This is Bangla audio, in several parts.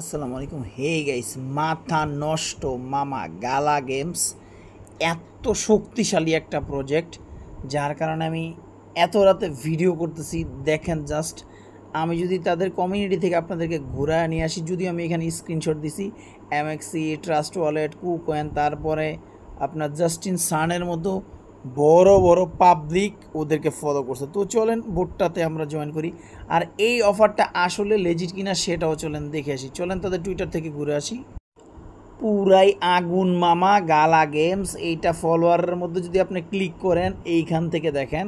আসসালামু আলাইকুম হে গাইস মাথা নষ্ট মামা গালা গেমস এত শক্তিশালী একটা প্রজেক্ট যার কারণে আমি এত রাতে ভিডিও করতেছি দেখেন জাস্ট আমি যদি তাদের কমিউনিটি থেকে আপনাদেরকে ঘুরায় নিয়ে আসি যদি আমি এখানে স্ক্রিনশট দিছি এমএক্সি ট্রাস্ট ওয়ালেট কুকয়েন তারপরে আপনার জাস্টিন সানের মতো বড় বড় পাবলিক ওদেরকে ফলো করছে তো চলেন বোটটাতে আমরা জয়েন করি আর এই অফারটা আসলে লেজিট কিনা সেটাও চলেন দেখে আসি চলেন তাদের টুইটার থেকে ঘুরে আসি পুরাই আগুন মামা গালা গেমস এইটা ফলোয়ারের মধ্যে যদি আপনি ক্লিক করেন এইখান থেকে দেখেন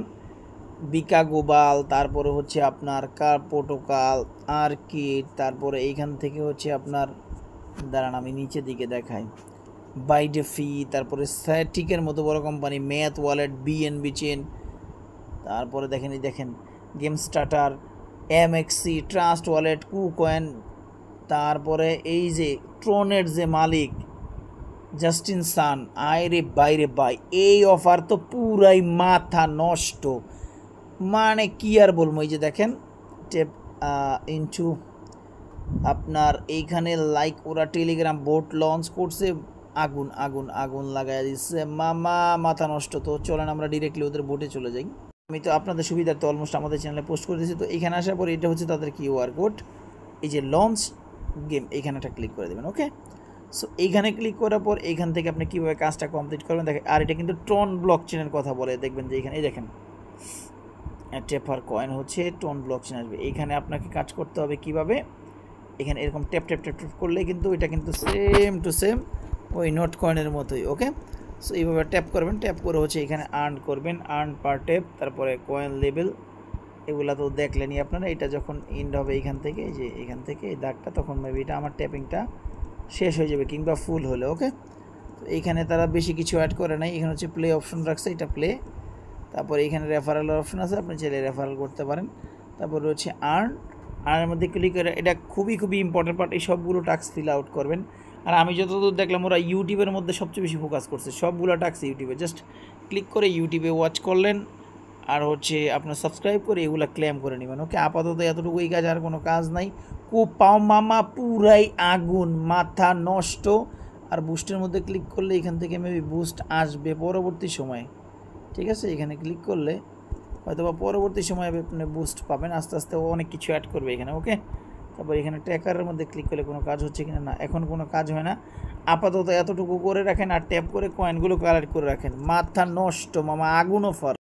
বিকা গোবাল তারপরে হচ্ছে আপনার কার পোটোকাল আর কিট তারপরে এইখান থেকে হচ্ছে আপনার দাঁড়ান আমি নিচের দিকে দেখাই বাইডেফি তারপরে স্যাটিকের মতো বড় company Math Wallet BNB Chain তারপরে দেখেন এই দেখেন গেম স্টার্টার এম এক্সি ট্রাস্ট ওয়ালেট কু কয়েন তারপরে এই যে ট্রোনের যে মালিক জাস্টিন সান আয়রে বাইরে বাই এই অফার তো পুরাই মাথা নষ্ট মানে কি আর বলবো এই যে দেখেন টেপ ইনটু আপনার এইখানে লাইক ওরা টেলিগ্রাম বোট লঞ্চ করছে আগুন আগুন আগুন লাগাই দিচ্ছে মামা মাথা নষ্ট তো চলেন আমরা ডিরেক্টলি ওদের বোটে চলে যাই আমি তো আপনাদের তো অলমোস্ট আমাদের চ্যানেলে পোস্ট করে দিয়েছি তো এখানে আসার পর এটা হচ্ছে তাদের কিউ আর কোড এই যে লঞ্চ গেম এখানে একটা ক্লিক করে দেবেন ওকে সো এইখানে ক্লিক করার পর এখান থেকে আপনি কীভাবে কাজটা কমপ্লিট করবেন দেখেন আর এটা কিন্তু টন ব্লক চেনের কথা বলে দেখবেন যে এখানে এই দেখেন টেপার কয়েন হচ্ছে টন ব্লক চেন আসবে এইখানে আপনাকে কাজ করতে হবে কিভাবে এখানে এরকম ট্যাপ ট্যাপ ট্যাপ ট্যাপ করলে কিন্তু এটা কিন্তু সেম টু সেম ওই নোট কয়েনের মতোই ওকে সো এইভাবে ট্যাপ করবেন ট্যাপ করে হচ্ছে এখানে আর্ন করবেন আর্ন পার ট্যাপ তারপরে কয়েন লেভেল এগুলা তো দেখলেনই আপনারা এটা যখন এন্ড হবে এখান থেকে যে এখান থেকে এই দাগটা তখন মেবি এটা আমার ট্যাপিংটা শেষ হয়ে যাবে কিংবা ফুল হলে ওকে তো এইখানে তারা বেশি কিছু অ্যাড করে নাই এখানে হচ্ছে প্লে অপশন রাখছে এটা প্লে তারপরে এখানে রেফারেলের অপশন আছে আপনি চাইলে রেফারেল করতে পারেন তারপরে হচ্ছে আর্ন আর্নের মধ্যে ক্লিক করে এটা খুবই খুবই ইম্পর্টেন্ট পার্ট এই সবগুলো টাস্ক ফিল আউট করবেন আর আমি যতদূর দেখলাম ওরা ইউটিউবের মধ্যে সবচেয়ে বেশি ফোকাস করছে সবগুলো টাক্স ইউটিউবে জাস্ট ক্লিক করে ইউটিউবে ওয়াচ করলেন আর হচ্ছে আপনার সাবস্ক্রাইব করে এগুলো ক্লেম করে নেবেন ওকে আপাতত এতটুকুই কাজ আর কোনো কাজ নাই কোপাও মামা পুরাই আগুন মাথা নষ্ট আর বুস্টের মধ্যে ক্লিক করলে এখান থেকে মেবি বুস্ট আসবে পরবর্তী সময়ে ঠিক আছে এখানে ক্লিক করলে হয়তো বা পরবর্তী সময়ে আপনি বুস্ট পাবেন আস্তে আস্তে অনেক কিছু অ্যাড করবে এখানে ওকে তারপর এখানে ট্র্যাকারের মধ্যে ক্লিক করলে কোনো কাজ হচ্ছে কিনা না এখন কোনো কাজ হয় না আপাতত এতটুকু করে রাখেন আর ট্যাপ করে কয়েনগুলো কালেক্ট করে রাখেন মাথা নষ্ট মামা আগুনও ফর